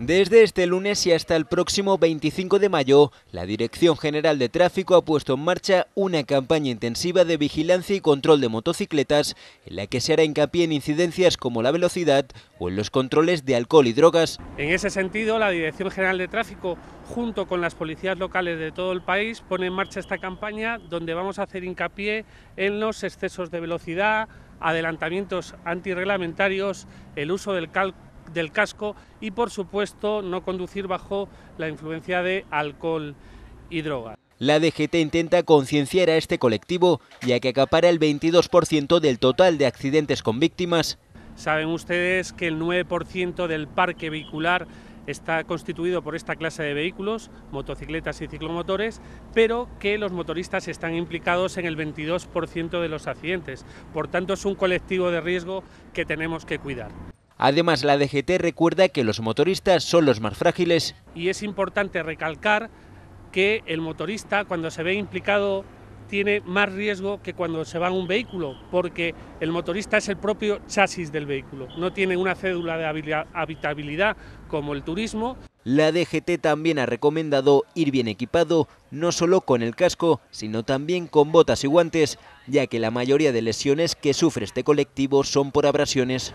Desde este lunes y hasta el próximo 25 de mayo, la Dirección General de Tráfico ha puesto en marcha una campaña intensiva de vigilancia y control de motocicletas en la que se hará hincapié en incidencias como la velocidad o en los controles de alcohol y drogas. En ese sentido, la Dirección General de Tráfico, junto con las policías locales de todo el país, pone en marcha esta campaña donde vamos a hacer hincapié en los excesos de velocidad, adelantamientos antirreglamentarios, el uso del cálculo del casco y por supuesto no conducir bajo la influencia de alcohol y drogas. La DGT intenta concienciar a este colectivo, ya que acapara el 22% del total de accidentes con víctimas. Saben ustedes que el 9% del parque vehicular está constituido por esta clase de vehículos, motocicletas y ciclomotores, pero que los motoristas están implicados en el 22% de los accidentes. Por tanto, es un colectivo de riesgo que tenemos que cuidar. Además, la DGT recuerda que los motoristas son los más frágiles. Y es importante recalcar que el motorista, cuando se ve implicado, tiene más riesgo que cuando se va en un vehículo, porque el motorista es el propio chasis del vehículo, no tiene una cédula de habitabilidad como el turismo. La DGT también ha recomendado ir bien equipado, no solo con el casco, sino también con botas y guantes, ya que la mayoría de lesiones que sufre este colectivo son por abrasiones.